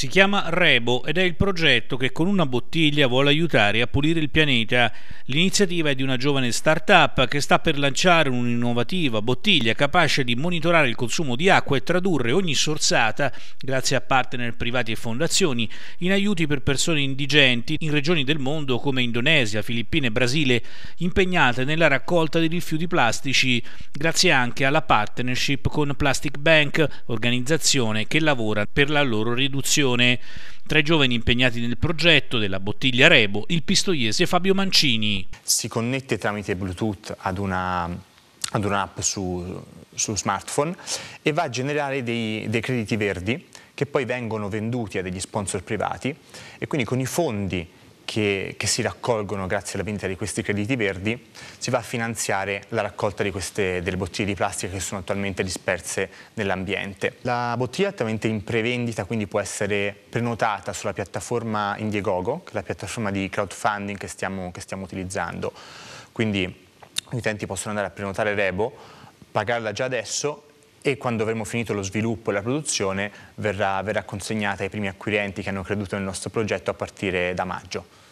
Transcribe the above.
Si chiama Rebo ed è il progetto che con una bottiglia vuole aiutare a pulire il pianeta. L'iniziativa è di una giovane start-up che sta per lanciare un'innovativa bottiglia capace di monitorare il consumo di acqua e tradurre ogni sorsata, grazie a partner privati e fondazioni, in aiuti per persone indigenti in regioni del mondo come Indonesia, Filippine e Brasile, impegnate nella raccolta dei rifiuti plastici, grazie anche alla partnership con Plastic Bank, organizzazione che lavora per la loro riduzione collaborazione tra i giovani impegnati nel progetto della bottiglia Rebo, il pistoiese Fabio Mancini. Si connette tramite Bluetooth ad una ad un'app su, su, smartphone e va a generare dei, dei, crediti verdi che poi vengono venduti a degli sponsor privati e quindi con i fondi che, che, si raccolgono grazie alla vendita di questi crediti verdi, si va a finanziare la raccolta queste, delle bottiglie di plastica che sono attualmente disperse nell'ambiente. La bottiglia è attualmente in prevendita, quindi può essere prenotata sulla piattaforma Indiegogo, che è la piattaforma di crowdfunding che stiamo, che stiamo utilizzando. Quindi gli utenti possono andare a prenotare Rebo, pagarla già adesso e quando avremo finito lo sviluppo e la produzione verrà, verrà consegnata ai primi acquirenti che hanno creduto nel nostro progetto a partire da maggio.